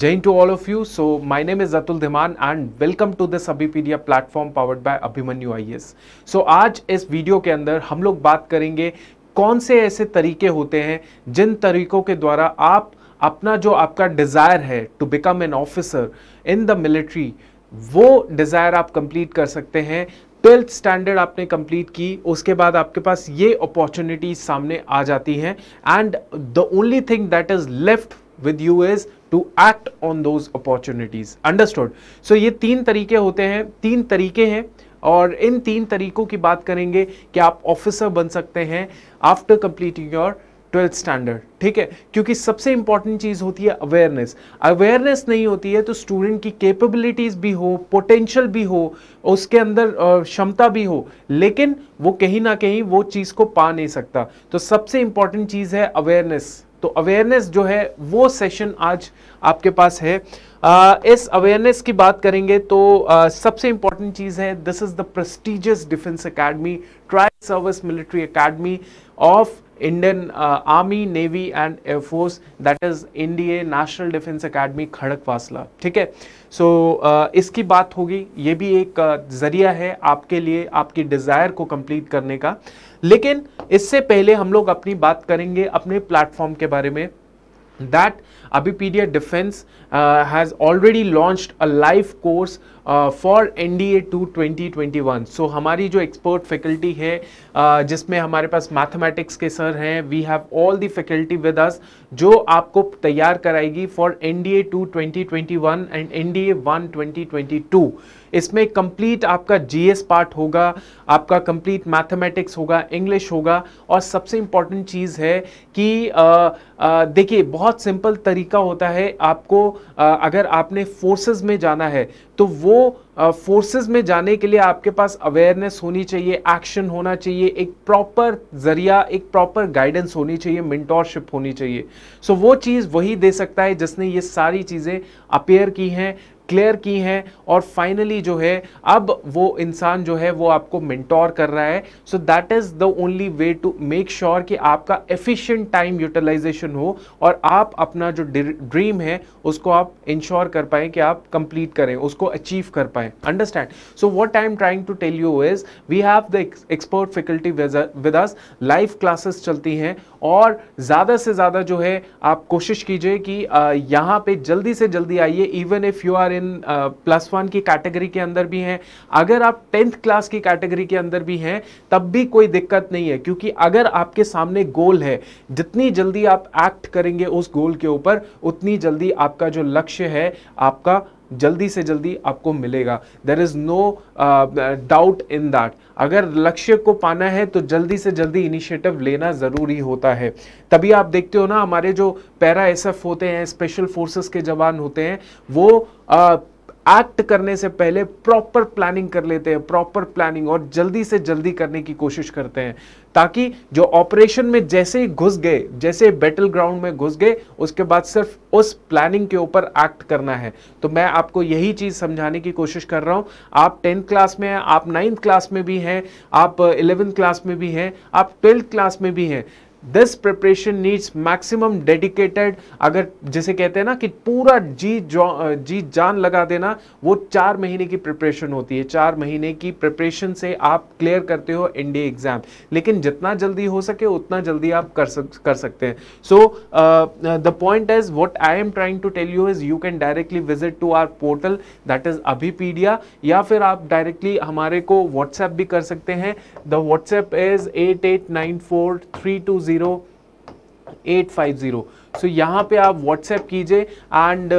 Jain to all of you so my name is Atul Dhiman and welcome to this Abhipedia platform powered by Abhimanyu IS. So e आज इस video के अंदर हम लोग बात करेंगे कौन से ऐसे तरीके होते हैं जिन तरीकों के द्वारा आप अपना जो आपका डिज़ायर है to become an officer in the military वो डिज़ायर आप कंप्लीट कर सकते हैं ट्वेल्थ स्टैंडर्ड आपने कंप्लीट की उसके बाद आपके पास ये अपॉर्चुनिटीज सामने आ जाती हैं and the only thing that is left with you is to act on those opportunities understood so ये तीन तरीके होते हैं तीन तरीके हैं और इन तीन तरीकों की बात करेंगे कि आप ऑफिसर बन सकते हैं after completing your twelfth standard ठीक है क्योंकि सबसे इंपॉर्टेंट चीज़ होती है अवेयरनेस अवेयरनेस नहीं होती है तो स्टूडेंट की कैपेबिलिटीज़ भी हो पोटेंशियल भी हो उसके अंदर क्षमता भी हो लेकिन वो कहीं ना कहीं वो चीज़ को पा नहीं सकता तो सबसे इंपॉर्टेंट चीज़ है अवेयरनेस तो अवेयरनेस जो है वो सेशन आज आपके पास है आ, इस अवेयरनेस की बात करेंगे तो आ, सबसे इंपॉर्टेंट चीज़ है this is the prestigious defence academy tri service military academy of Indian army navy and air force that is India national defence academy Khadakwasla ठीक है सो so, uh, इसकी बात होगी ये भी एक uh, ज़रिया है आपके लिए आपकी डिज़ायर को कंप्लीट करने का लेकिन इससे पहले हम लोग अपनी बात करेंगे अपने प्लेटफॉर्म के बारे में that Abhipedia defence has already launch a live course for N D A two twenty twenty one so हमारी जो एक्सपर्ट फैकल्टी है uh, जिसमें हमारे पास मैथमेटिक्स के सर हैं we have all the faculty with us जो आपको तैयार कराएगी for N D A two twenty twenty one and N D A one twenty twenty two इसमें कंप्लीट आपका जीएस पार्ट होगा आपका कंप्लीट मैथमेटिक्स होगा इंग्लिश होगा और सबसे इम्पॉर्टेंट चीज़ है कि देखिए बहुत सिंपल तरीका होता है आपको आ, अगर आपने फोर्सेस में जाना है तो वो फोर्सेस में जाने के लिए आपके पास अवेयरनेस होनी चाहिए एक्शन होना चाहिए एक प्रॉपर जरिया एक प्रॉपर गाइडेंस होनी चाहिए मेंटोरशिप होनी चाहिए सो so, वो चीज़ वही दे सकता है जिसने ये सारी चीज़ें अपेयर की हैं क्लियर की हैं और फाइनली जो है अब वो इंसान जो है वो आपको मिनटोर कर रहा है so that is the only way to make sure कि आपका एफिशिएंट टाइम यूटिलाइजेशन हो और आप अपना जो ड्रीम है उसको आप इंश्योर कर पाएँ कि आप कंप्लीट करें उसको अचीव कर पाएँ understand so what I am trying to tell you is we have the expert faculty with us live classes चलती हैं और ज़्यादा से ज़्यादा जो है आप कोशिश कीजिए कि यहाँ पे जल्दी से जल्दी आइए even if you are in plus one की कैटेगरी के अंदर भी हैं अगर आप टेंथ क्लास की कैटेगरी के अंदर भी हैं तब भी कोई दिक्कत नहीं है क्योंकि अगर आपके सामने गोल है जितनी जल्दी आप एक्ट करेंगे उस गोल के ऊपर उतनी जल्दी आपका जो लक्ष्य है आपका जल्दी से जल्दी आपको मिलेगा there is no doubt in that अगर लक्ष्य को पाना है तो जल्दी से जल्दी इनिशिएटिव लेना ज़रूरी होता है तभी आप देखते हो ना हमारे जो पैरा एस होते हैं स्पेशल फोर्सेस के जवान होते हैं वो uh, एक्ट करने से पहले प्रॉपर प्लानिंग कर लेते हैं प्रॉपर प्लानिंग और जल्दी से जल्दी करने की कोशिश करते हैं ताकि जो ऑपरेशन में जैसे ही घुस गए जैसे बैटल ग्राउंड में घुस गए उसके बाद सिर्फ उस प्लानिंग के ऊपर एक्ट करना है तो मैं आपको यही चीज़ समझाने की कोशिश कर रहा हूँ आप टेंथ क्लास में हैं आप नाइन्थ क्लास में भी हैं आप इलेवेंथ क्लास में भी हैं आप ट्वेल्थ क्लास में भी हैं this preparation needs maximum dedicated अगर जिसे कहते हैं ना कि पूरा जी जी जान लगा देना वो चार महीने की प्रिपरेशन होती है चार महीने की प्रिपरेशन से आप क्लियर करते हो एनडीए एग्जाम लेकिन जितना जल्दी हो सके उतना जल्दी आप कर सक कर सकते हैं so the point is what I am trying to tell you is you can directly visit to our portal that is Abhipedia या फिर आप डायरेक्टली हमारे को व्हाट्सएप भी कर सकते हैं the WhatsApp is at eight nine four three two zero zero eight five zero so यहाँ पे आप व्हाट्सएप कीजिए and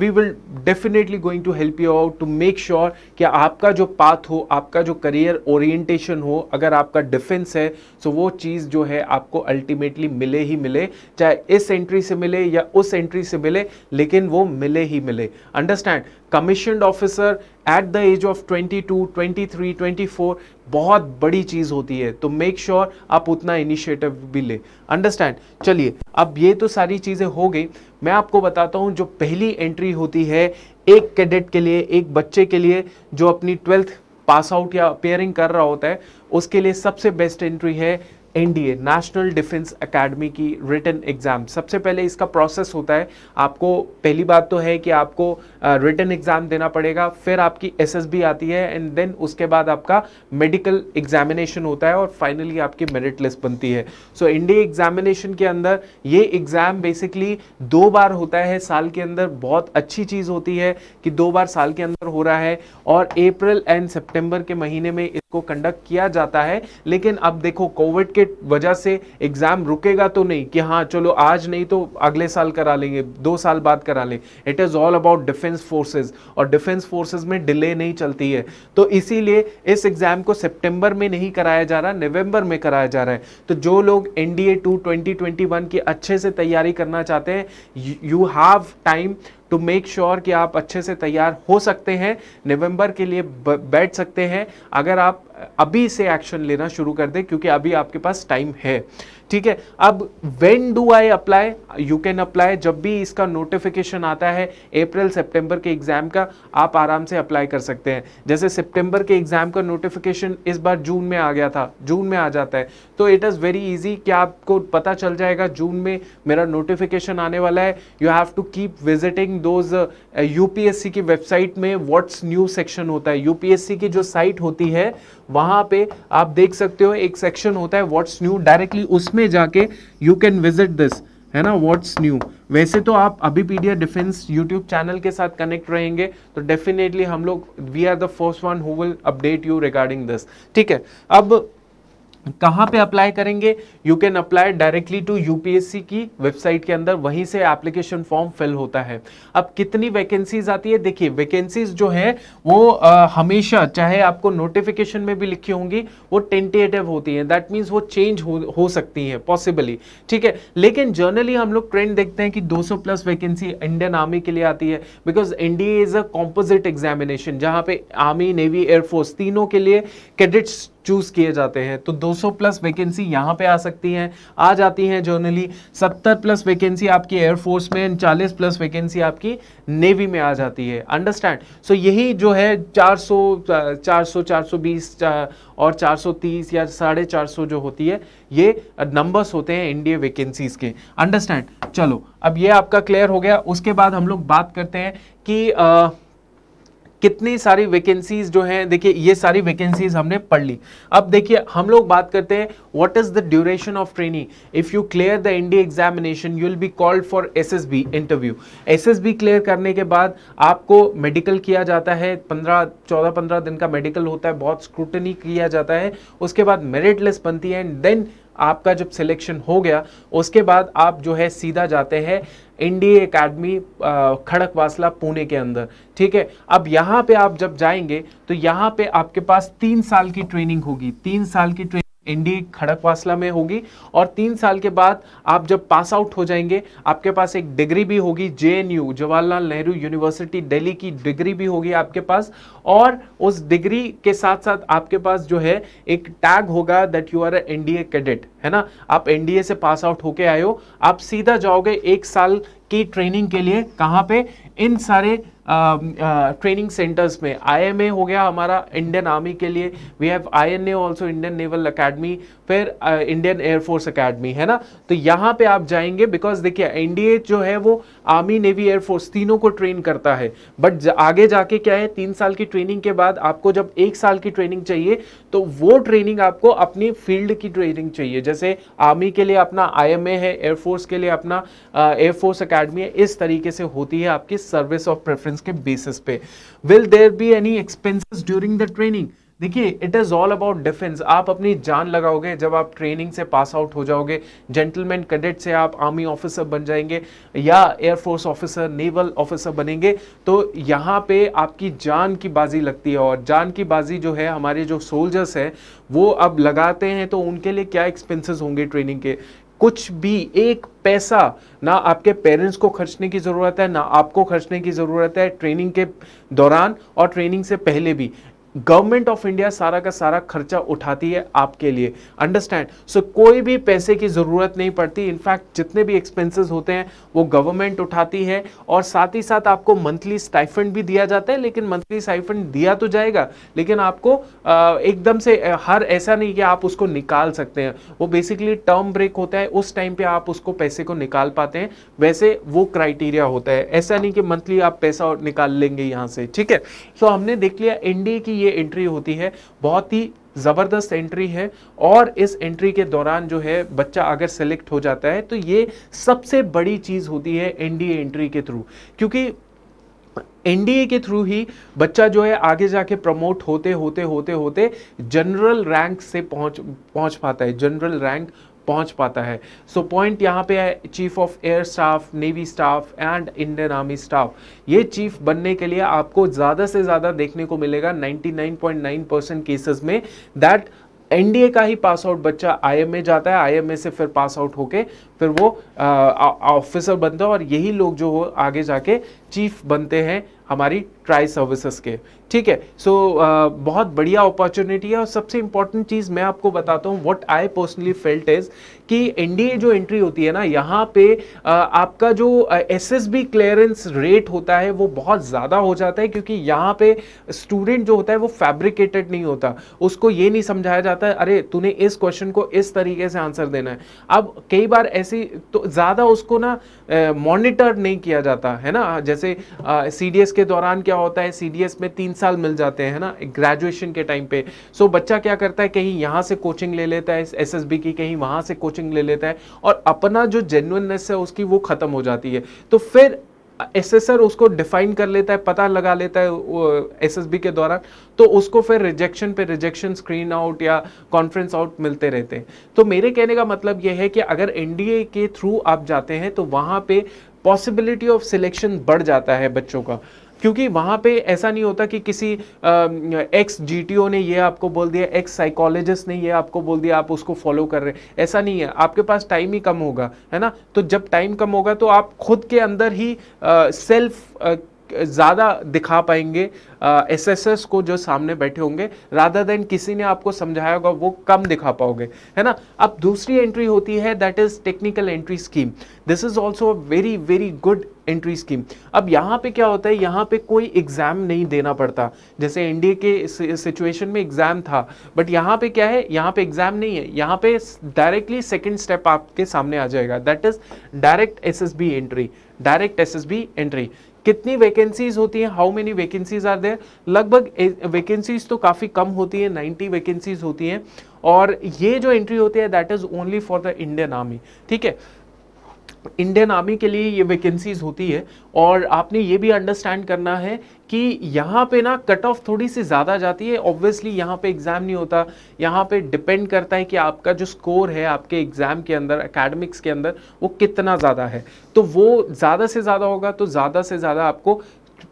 we will definitely going to help you out to make sure कि आपका जो पाथ हो आपका जो करियर ओरिएंटेशन हो अगर आपका डिफेंस है सो so वो चीज़ जो है आपको अल्टीमेटली मिले ही मिले चाहे इस एंट्री से मिले या उस एंट्री से मिले लेकिन वो मिले ही मिले understand commissioned officer at the age of 22, 23, 24 बहुत बड़ी चीज़ होती है तो मेक श्योर sure आप उतना इनिशिएटिव भी ले अंडरस्टैंड चलिए अब ये तो सारी चीज़ें हो गई मैं आपको बताता हूँ जो पहली एंट्री होती है एक कैडेट के लिए एक बच्चे के लिए जो अपनी ट्वेल्थ पास आउट या अपेयरिंग कर रहा होता है उसके लिए सबसे बेस्ट एंट्री है एनडीए नेशनल डिफेंस एकेडमी की रिटर्न एग्ज़ाम सबसे पहले इसका प्रोसेस होता है आपको पहली बात तो है कि आपको रिटर्न एग्ज़ाम देना पड़ेगा फिर आपकी एसएसबी आती है एंड देन उसके बाद आपका मेडिकल एग्जामिनेशन होता है और फाइनली आपकी मेरिट लिस्ट बनती है सो एनडीए एग्जामिनेशन के अंदर ये एग्ज़ाम बेसिकली दो बार होता है साल के अंदर बहुत अच्छी चीज़ होती है कि दो बार साल के अंदर हो रहा है और अप्रैल एंड सेप्टेम्बर के महीने में को कंडक्ट किया जाता है लेकिन अब देखो कोविड के वजह से एग्ज़ाम रुकेगा तो नहीं कि हाँ चलो आज नहीं तो अगले साल करा लेंगे दो साल बाद करा लें it is all about defence forces और डिफेंस फोर्सेज में डिले नहीं चलती है तो इसीलिए इस एग्ज़ाम को सितंबर में नहीं कराया जा रहा नवंबर में कराया जा रहा है तो जो लोग N D A two twenty twenty one की अच्छे से तैयारी करना चाहते हैं you have time to make sure कि आप अच्छे से तैयार हो सकते हैं नवंबर के लिए बैठ सकते हैं अगर आप अभी से एक्शन लेना शुरू कर दे क्योंकि अभी आपके पास टाइम है ठीक है अब when do I apply you can apply जब भी इसका नोटिफिकेशन आता है अप्रैल सितंबर के एग्ज़ाम का आप आराम से अप्लाई कर सकते हैं जैसे सितंबर के एग्ज़ाम का नोटिफिकेशन इस बार जून में आ गया था जून में आ जाता है तो इट इज़ वेरी इजी कि आपको पता चल जाएगा जून में मेरा नोटिफिकेशन आने वाला है you have to keep visiting those UPSC की वेबसाइट में व्हाट्स न्यू सेक्शन होता है यूपीएससी की जो साइट होती है वहां पे आप देख सकते हो एक सेक्शन होता है व्हाट्स न्यू डायरेक्टली उसमें जाके यू कैन विजिट दिस है ना व्हाट्स न्यू वैसे तो आप अभी पीडिया डिफेंस यूट्यूब चैनल के साथ कनेक्ट रहेंगे तो डेफिनेटली हम लोग we are the first one who will update you regarding this ठीक है अब कहाँ पे अप्लाई करेंगे you can apply directly to UPSC की वेबसाइट के अंदर वहीं से एप्लीकेशन फॉर्म फिल होता है अब कितनी वैकेंसीज आती है देखिए वैकेंसीज जो है वो आ, हमेशा चाहे आपको नोटिफिकेशन में भी लिखी होंगी वो टेंटेटिव होती है दैट मीन्स वो चेंज हो, हो सकती है पॉसिबली ठीक है लेकिन जर्नली हम लोग ट्रेंड देखते हैं कि दो प्लस वैकेंसी इंडियन आर्मी के लिए आती है because NDA is a composite examination जहाँ पे आर्मी नेवी एयरफोर्स तीनों के लिए कैडेट्स चूज किए जाते हैं तो 200 प्लस वैकेंसी यहाँ पे आ सकती है आ जाती हैं जर्नली 70 प्लस वैकेंसी आपकी एयरफोर्स में 40 प्लस वैकेंसी आपकी नेवी में आ जाती है अंडरस्टैंड सो so यही जो है 400 400 420 और 430 या साढ़े चार जो होती है ये नंबर्स होते हैं इंडिया वैकेंसीज के अंडरस्टैंड चलो अब ये आपका क्लियर हो गया उसके बाद हम लोग बात करते हैं कि आ, कितनी सारी वैकेंसीज जो हैं देखिए ये सारी वैकेंसीज हमने पढ़ ली अब देखिए हम लोग बात करते हैं what is the duration of training if you clear the India examination you will be called for SSB interview SSB clear करने के बाद आपको मेडिकल किया जाता है पंद्रह चौदह पंद्रह दिन का मेडिकल होता है बहुत स्क्रूटनी किया जाता है उसके बाद मेरिट लिस्ट बनती है एंड देन आपका जब सिलेक्शन हो गया उसके बाद आप जो है सीधा जाते हैं इंडिया एकेडमी खड़कवासला पुणे के अंदर ठीक है अब यहाँ पे आप जब जाएंगे तो यहाँ पे आपके पास तीन साल की ट्रेनिंग होगी तीन साल की ट्रेनिंग एनडी खड़कवासला में होगी और तीन साल के बाद आप जब पास आउट हो जाएंगे आपके पास एक डिग्री भी होगी जे जवाहरलाल नेहरू यूनिवर्सिटी दिल्ली की डिग्री भी होगी आपके पास और उस डिग्री के साथ साथ आपके पास जो है एक टैग होगा that you are NDA cadet है ना आप एनडीए से पास आउट होके आए हो आप सीधा जाओगे एक साल की ट्रेनिंग के लिए कहाँ पे इन सारे ट्रेनिंग um, सेंटर्स uh, में आईएमए हो गया हमारा इंडियन आर्मी के लिए we have INA also Indian naval academy फिर इंडियन एयरफोर्स अकेडमी है ना तो यहाँ पे आप जाएंगे बिकॉज देखिए एनडीए जो है वो आर्मी नेवी एयरफोर्स तीनों को ट्रेन करता है बट आगे जाके क्या है तीन साल की ट्रेनिंग के बाद आपको जब एक साल की ट्रेनिंग चाहिए तो वो ट्रेनिंग आपको अपनी फील्ड की ट्रेनिंग चाहिए जैसे आर्मी के लिए अपना आई है एयरफोर्स के लिए अपना एयरफोर्स uh, अकेडमी है इस तरीके से होती है आपकी सर्विस ऑफ प्रेफरेंस रेफरेंस के बेसिस पे will there be any expenses during the training देखिए it is all about defence आप अपनी जान लगाओगे जब आप ट्रेनिंग से पास आउट हो जाओगे जेंटलमैन कैडेट से आप आर्मी ऑफिसर बन जाएंगे या एयरफोर्स ऑफिसर नेवल ऑफिसर बनेंगे तो यहाँ पे आपकी जान की बाजी लगती है और जान की बाजी जो है हमारे जो सोल्जर्स हैं वो अब लगाते हैं तो उनके लिए क्या एक्सपेंसेस होंगे ट्रेनिंग के कुछ भी एक पैसा ना आपके पेरेंट्स को खर्चने की ज़रूरत है ना आपको खर्चने की ज़रूरत है ट्रेनिंग के दौरान और ट्रेनिंग से पहले भी गवर्नमेंट ऑफ इंडिया सारा का सारा खर्चा उठाती है आपके लिए अंडरस्टैंड सो so, कोई भी पैसे की ज़रूरत नहीं पड़ती इनफैक्ट जितने भी एक्सपेंसेस होते हैं वो गवर्नमेंट उठाती है और साथ ही साथ आपको मंथली स्टाइफंड भी दिया जाता है लेकिन मंथली स्टाइफंड दिया तो जाएगा लेकिन आपको एकदम से हर ऐसा नहीं कि आप उसको निकाल सकते हैं वो बेसिकली टर्म ब्रेक होता है उस टाइम पर आप उसको पैसे को निकाल पाते हैं वैसे वो क्राइटेरिया होता है ऐसा नहीं कि मंथली आप पैसा निकाल लेंगे यहाँ से ठीक है सो हमने देख लिया एनडीए की ये एंट्री होती है बहुत ही ज़बरदस्त एंट्री है और इस एंट्री के दौरान जो है बच्चा अगर सेलेक्ट हो जाता है तो ये सबसे बड़ी चीज़ होती है एनडीए एंट्री के थ्रू क्योंकि एन के थ्रू ही बच्चा जो है आगे जाके प्रमोट होते होते होते होते जनरल रैंक से पहुंच पहुंच पाता है जनरल रैंक पहुंच पाता है सो पॉइंट यहाँ पे है chief of air staff navy staff and Indian army staff ये चीफ बनने के लिए आपको ज़्यादा से ज़्यादा देखने को मिलेगा 99.9 परसेंट केसेस में दैट एनडीए का ही पास आउट बच्चा आईएमए जाता है आईएमए से फिर पास आउट होके फिर वो ऑफिसर बनता है और यही लोग जो हो आगे जाके चीफ बनते हैं हमारी ट्राई सर्विसेज के ठीक है सो so, uh, बहुत बढ़िया अपॉर्चुनिटी है और सबसे इंपॉर्टेंट चीज़ मैं आपको बताता हूँ what I personally felt is कि एनडीए जो एंट्री होती है ना यहाँ पे आ, uh, आपका जो एसएसबी क्लियरेंस रेट होता है वो बहुत ज़्यादा हो जाता है क्योंकि यहाँ पे स्टूडेंट जो होता है वो फैब्रिकेटेड नहीं होता उसको ये नहीं समझाया जाता है अरे तूने इस क्वेश्चन को इस तरीके से आंसर देना है अब कई बार ऐसी तो ज़्यादा उसको ना मॉनिटर uh, नहीं किया जाता है ना जैसे सी uh, के के दौरान क्या होता है सी में तीन साल मिल जाते हैं ना ग्रेजुएशन के टाइम पे सो so, बच्चा क्या करता है कहीं यहाँ से कोचिंग ले लेता है एस एस की कहीं वहाँ से कोचिंग ले लेता है और अपना जो जेन्यननेस है उसकी वो ख़त्म हो जाती है तो फिर एसएसआर उसको डिफाइन कर लेता है पता लगा लेता है एसएसबी के द्वारा तो उसको फिर रिजेक्शन पे रिजेक्शन स्क्रीन आउट या कॉन्फ्रेंस आउट मिलते रहते हैं तो मेरे कहने का मतलब यह है कि अगर एनडीए के थ्रू आप जाते हैं तो वहां पे पॉसिबिलिटी ऑफ सिलेक्शन बढ़ जाता है बच्चों का क्योंकि वहाँ पे ऐसा नहीं होता कि किसी एक्स जीटीओ ने ये आपको बोल दिया एक्स साइकोलॉजिस्ट ने ये आपको बोल दिया आप उसको फॉलो कर रहे हैं ऐसा नहीं है आपके पास टाइम ही कम होगा है ना तो जब टाइम कम होगा तो आप खुद के अंदर ही सेल्फ ज़्यादा दिखा पाएंगे एसएसएस को जो सामने बैठे होंगे राधा देन किसी ने आपको समझाया होगा वो कम दिखा पाओगे है ना अब दूसरी एंट्री होती है that is technical entry scheme this is also very very good entry scheme अब यहाँ पे क्या होता है यहाँ पे कोई एग्ज़ाम नहीं देना पड़ता जैसे एनडीए के सिचुएशन में एग्ज़ाम था बट यहाँ पे क्या है यहाँ पे एग्ज़ाम नहीं है यहाँ पे डायरेक्टली सेकेंड स्टेप आपके सामने आ जाएगा that is direct B entry direct B entry कितनी वैकेंसीज होती हैं how many vacancies are there लगभग वैकेंसीज तो काफ़ी कम होती हैं नाइनटी वैकेंसीज होती हैं और ये जो एंट्री होती है that is only for the Indian army ठीक है इंडियन आर्मी के लिए ये वैकेंसीज होती है और आपने ये भी अंडरस्टैंड करना है कि यहाँ पे ना कट ऑफ थोड़ी सी ज़्यादा जाती है ऑब्वियसली यहाँ पे एग्ज़ाम नहीं होता यहाँ पे डिपेंड करता है कि आपका जो स्कोर है आपके एग्ज़ाम के अंदर एकेडमिक्स के अंदर वो कितना ज़्यादा है तो वो ज़्यादा से ज़्यादा होगा तो ज़्यादा से ज़्यादा आपको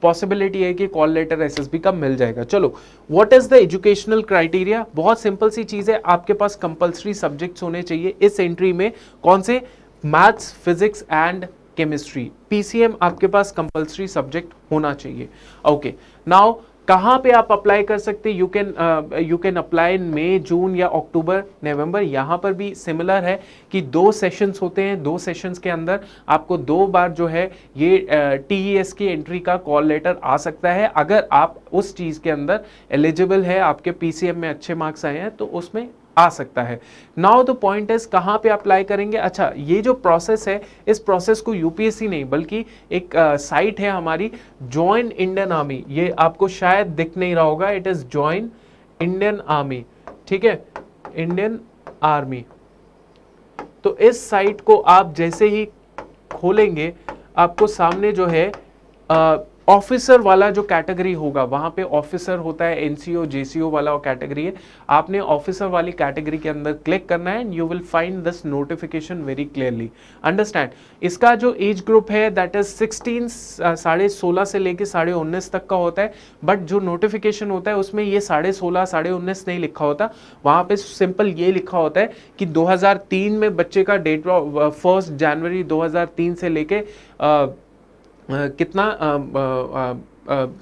पॉसिबिलिटी है कि कॉल लेटर एस का मिल जाएगा चलो what is the educational criteria बहुत सिंपल सी चीज है आपके पास कंपलसरी सब्जेक्ट्स होने चाहिए इस एंट्री में कौन से maths physics and chemistry PCM आपके पास कंपलसरी सब्जेक्ट होना चाहिए ओके नाउ कहाँ पे आप अप्लाई कर सकते you can you can apply in May June या अक्टूबर नवंबर यहाँ पर भी सिमिलर है कि दो सेशंस होते हैं दो सेशंस के अंदर आपको दो बार जो है ये टीईएस uh, e की एंट्री का कॉल लेटर आ सकता है अगर आप उस चीज़ के अंदर एलिजिबल है आपके पीसीएम में अच्छे मार्क्स आए हैं तो उसमें आ सकता है नाउ द पॉइंट इज कहाँ पे अप्लाई करेंगे अच्छा ये जो प्रोसेस है इस प्रोसेस को यूपीएससी नहीं बल्कि एक साइट uh, है हमारी ज्वाइन इंडियन आर्मी ये आपको शायद दिख नहीं रहा होगा it is join Indian army ठीक है इंडियन आर्मी तो इस साइट को आप जैसे ही खोलेंगे आपको सामने जो है uh, ऑफिसर वाला जो कैटेगरी होगा वहां पे ऑफिसर होता है एनसीओ जेसीओ वाला कैटेगरी है आपने ऑफिसर वाली कैटेगरी के अंदर क्लिक करना है and you will find this notification very clearly understand इसका जो एज ग्रुप है दैट इज सिक्सटीन साढ़े सोलह से लेके साढ़े उन्नीस तक का होता है बट जो नोटिफिकेशन होता है उसमें ये साढ़े सोलह साढ़े उन्नीस नहीं लिखा होता वहाँ पे सिंपल ये लिखा होता है कि 2003 में बच्चे का डेट फर्स्ट जनवरी 2003 से लेके uh, कितना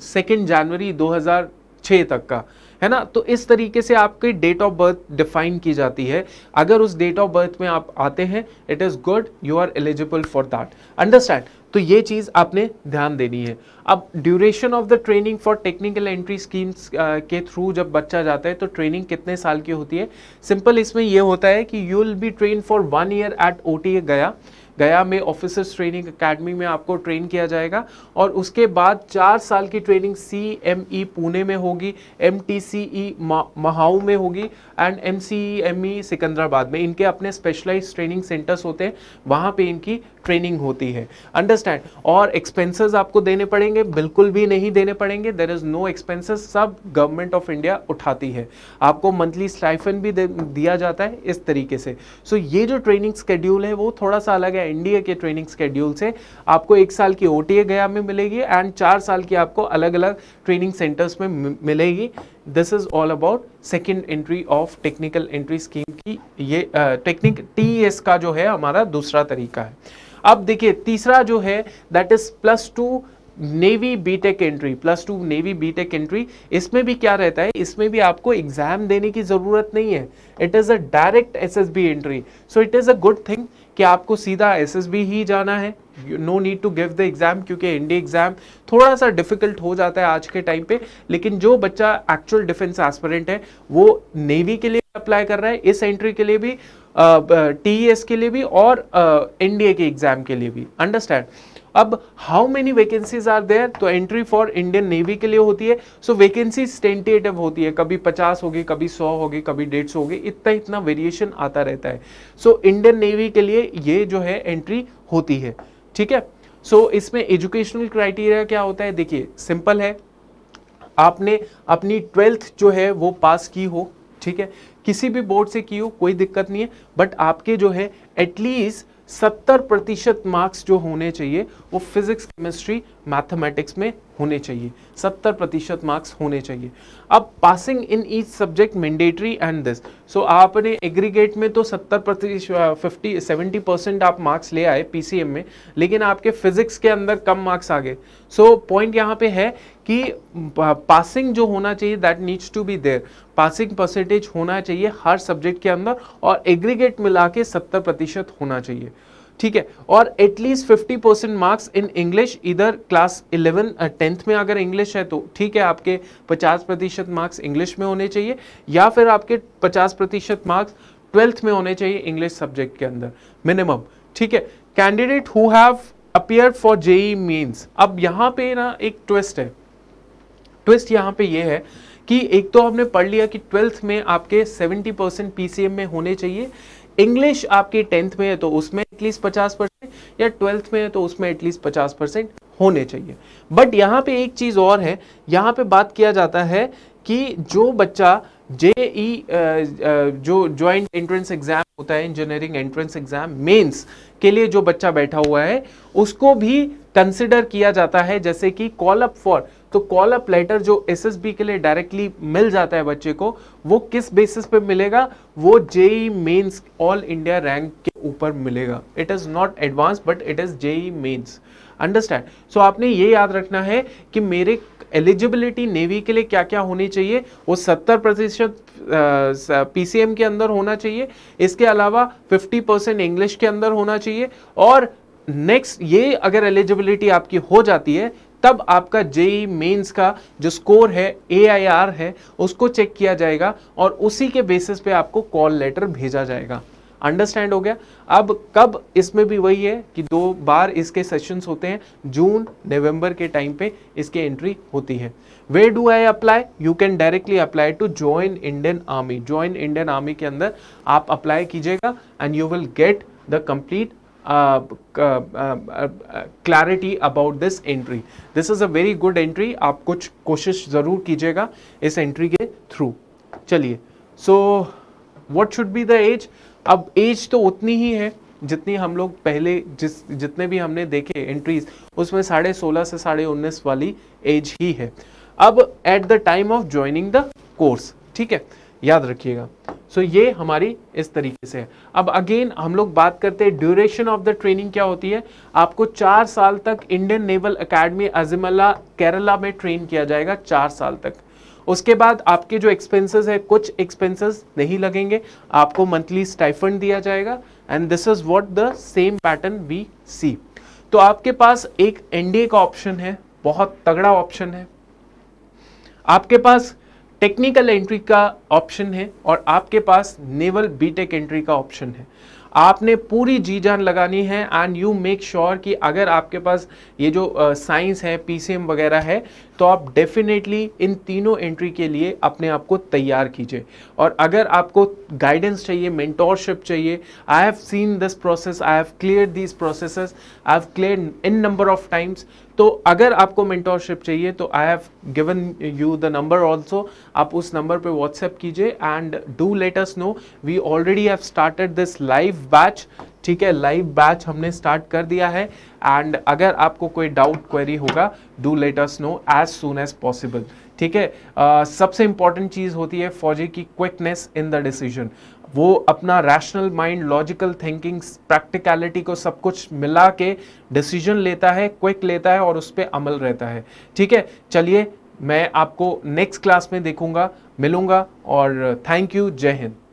सेकेंड जनवरी 2006 तक का है ना तो इस तरीके से आपकी डेट ऑफ बर्थ डिफाइन की जाती है अगर उस डेट ऑफ बर्थ में आप आते हैं it is good you are eligible for that understand तो ये चीज़ आपने ध्यान देनी है अब duration of the training for technical entry schemes के थ्रू जब बच्चा जाता है तो ट्रेनिंग कितने साल की होती है सिंपल इसमें यह होता है कि you will be train for one year at O Gaya गया में ऑफिसर्स ट्रेनिंग एकेडमी में आपको ट्रेन किया जाएगा और उसके बाद चार साल की training C M E Pune में होगी M T C E Mhow में होगी and M C E M E Secunderabad में इनके अपने स्पेशलाइज ट्रेनिंग सेंटर्स होते हैं वहाँ पे इनकी ट्रेनिंग होती है अंडरस्टैंड और एक्सपेंसेस आपको देने पड़ेंगे बिल्कुल भी नहीं देने पड़ेंगे देर इज़ नो एक्सपेंसेस सब गवर्नमेंट ऑफ इंडिया उठाती है आपको मंथली स्टाइफन भी दिया जाता है इस तरीके से सो so, ये जो ट्रेनिंग स्केड्यूल है वो थोड़ा सा अलग है एनडीए के ट्रेनिंग स्केड्यूल से आपको एक साल की ओ गया में मिलेगी एंड चार साल की आपको अलग अलग ट्रेनिंग सेंटर्स में मिलेगी this is all about second entry of technical entry scheme की ये टेक्निक टी e का जो है हमारा दूसरा तरीका है अब देखिए तीसरा जो है that is plus two navy B Tech entry plus two navy B Tech entry इसमें भी क्या रहता है इसमें भी आपको एग्जाम देने की ज़रूरत नहीं है it is a direct SSB entry so it is a good thing कि आपको सीधा एसएसबी ही जाना है no need to give the exam क्योंकि इंडी एग्ज़ाम थोड़ा सा डिफ़िकल्ट हो जाता है आज के टाइम पे लेकिन जो बच्चा एक्चुअल डिफेंस एस्परेंट है वो नेवी के लिए अप्लाई कर रहा है इस एंट्री के लिए भी टी uh, e के लिए भी और एन uh, के एग्ज़ाम के लिए भी अंडरस्टैंड अब how many vacancies are there तो एंट्री फॉर इंडियन नेवी के लिए होती है सो वैकेंसीज टेंटेटिव होती है कभी 50 होगी कभी 100 होगी कभी 150 होगी इतना इतना वेरिएशन आता रहता है सो इंडियन नेवी के लिए ये जो है एंट्री होती है ठीक है सो so, इसमें एजुकेशनल क्राइटेरिया क्या होता है देखिए सिंपल है आपने अपनी ट्वेल्थ जो है वो पास की हो ठीक है किसी भी बोर्ड से की हो कोई दिक्कत नहीं है बट आपके जो है एटलीस्ट सत्तर प्रतिशत मार्क्स जो होने चाहिए वो फिजिक्स केमिस्ट्री मैथमेटिक्स में होने चाहिए सत्तर प्रतिशत मार्क्स होने चाहिए अब passing in each subject mandatory and this so आपने एग्रीगेट में तो सत्तर प्रतिशत फिफ्टी सेवेंटी परसेंट आप मार्क्स ले आए पीसीएम में लेकिन आपके फिजिक्स के अंदर कम मार्क्स आ गए सो पॉइंट यहाँ पे है कि पासिंग जो होना चाहिए that needs to be there passing percentage होना चाहिए हर सब्जेक्ट के अंदर और एग्रीगेट मिला के सत्तर प्रतिशत होना चाहिए ठीक है और at least fifty percent marks in English इधर क्लास इलेवन टेंथ में अगर इंग्लिश है तो ठीक है आपके पचास प्रतिशत मार्क्स इंग्लिश में होने चाहिए या फिर आपके पचास प्रतिशत मार्क्स ट्वेल्थ में होने चाहिए इंग्लिश सब्जेक्ट के अंदर मिनिमम ठीक है candidate who have appear for JEE mains अब यहाँ पे ना एक ट्विस्ट है ट्विस्ट यहाँ पे ये है कि एक तो हमने पढ़ लिया कि ट्वेल्थ में आपके सेवेंटी परसेंट पी में होने चाहिए इंग्लिश आपके टेंथ में है तो उसमें एटलीस्ट पचास परसेंट या ट्वेल्थ में है तो उसमें एटलीस्ट पचास परसेंट होने चाहिए बट यहाँ पे एक चीज़ और है यहाँ पे बात किया जाता है कि जो बच्चा जेई जो ज्वाइंट एंट्रेंस एग्ज़ाम होता है इंजीनियरिंग एंट्रेंस एग्ज़ाम मेंस के लिए जो बच्चा बैठा हुआ है उसको भी कंसिडर किया जाता है जैसे कि कॉल अप फॉर तो कॉल अप लेटर जो एसएसबी के लिए डायरेक्टली मिल जाता है बच्चे को वो किस बेसिस पे मिलेगा वो JEE mains all India rank के ऊपर मिलेगा it is not advance but it is JEE mains understand so आपने ये याद रखना है कि मेरे एलिजिबिलिटी नेवी के लिए क्या क्या होनी चाहिए वो सत्तर प्रतिशत पी सी एम के अंदर होना चाहिए इसके अलावा फिफ्टी परसेंट इंग्लिश के अंदर होना चाहिए और नेक्स्ट ये अगर एलिजिबिलिटी आपकी हो जाती है तब आपका जेई मेंस e का जो स्कोर है ए है उसको चेक किया जाएगा और उसी के बेसिस पे आपको कॉल लेटर भेजा जाएगा अंडरस्टैंड हो गया अब कब इसमें भी वही है कि दो बार इसके सेशंस होते हैं जून नवंबर के टाइम पे इसकी एंट्री होती है way do I apply you can directly apply to join Indian army join Indian army के अंदर आप अप्लाई कीजिएगा and you will get the complete clarity about this entry this is a very good entry आप कुछ कोशिश ज़रूर कीजिएगा इस एंट्री के थ्रू चलिए so what should be the age अब एज तो उतनी ही है जितनी हम लोग पहले जिस जितने भी हमने देखे एंट्रीज उसमें साढ़े सोलह से साढ़े उन्नीस वाली एज ही है अब at the time of joining the course ठीक है याद रखिएगा सो so, ये हमारी इस तरीके से है अब अगेन हम लोग बात करते हैं ड्यूरेशन ऑफ द ट्रेनिंग क्या होती है आपको चार साल तक Indian naval academy Ezhimala Kerala में ट्रेन किया जाएगा चार साल तक उसके बाद आपके जो एक्सपेंसेस है कुछ एक्सपेंसेस नहीं लगेंगे आपको मंथली स्टाइफंड दिया जाएगा and this is what the same pattern we see तो आपके पास एक एनडीए का ऑप्शन है बहुत तगड़ा ऑप्शन है आपके पास टेक्निकल एंट्री का ऑप्शन है और आपके पास नेवल बीटेक एंट्री का ऑप्शन है आपने पूरी जी जान लगानी है एंड यू मेक श्योर कि अगर आपके पास ये जो साइंस है पीसीएम वगैरह है तो आप डेफिनेटली इन तीनों एंट्री के लिए अपने आप को तैयार कीजिए और अगर आपको गाइडेंस चाहिए मेंटोरशिप चाहिए I have seen this process I have clear this process I have clear in number of times तो अगर आपको मेंटोरशिप चाहिए तो I have given you the number also आप उस नंबर पे व्हाट्सएप कीजिए and do let us know we already have started this live batch ठीक है लाइव बैच हमने स्टार्ट कर दिया है एंड अगर आपको कोई डाउट क्वेरी होगा do let us know as soon as possible ठीक है सबसे इंपॉर्टेंट चीज़ होती है फौजी की क्विकनेस इन द डिसीजन वो अपना rational mind logical thinking practicality को सब कुछ मिला के डिसीजन लेता है क्विक लेता है और उस पर अमल रहता है ठीक है चलिए मैं आपको नेक्स्ट क्लास में देखूंगा मिलूंगा और थैंक यू जय हिंद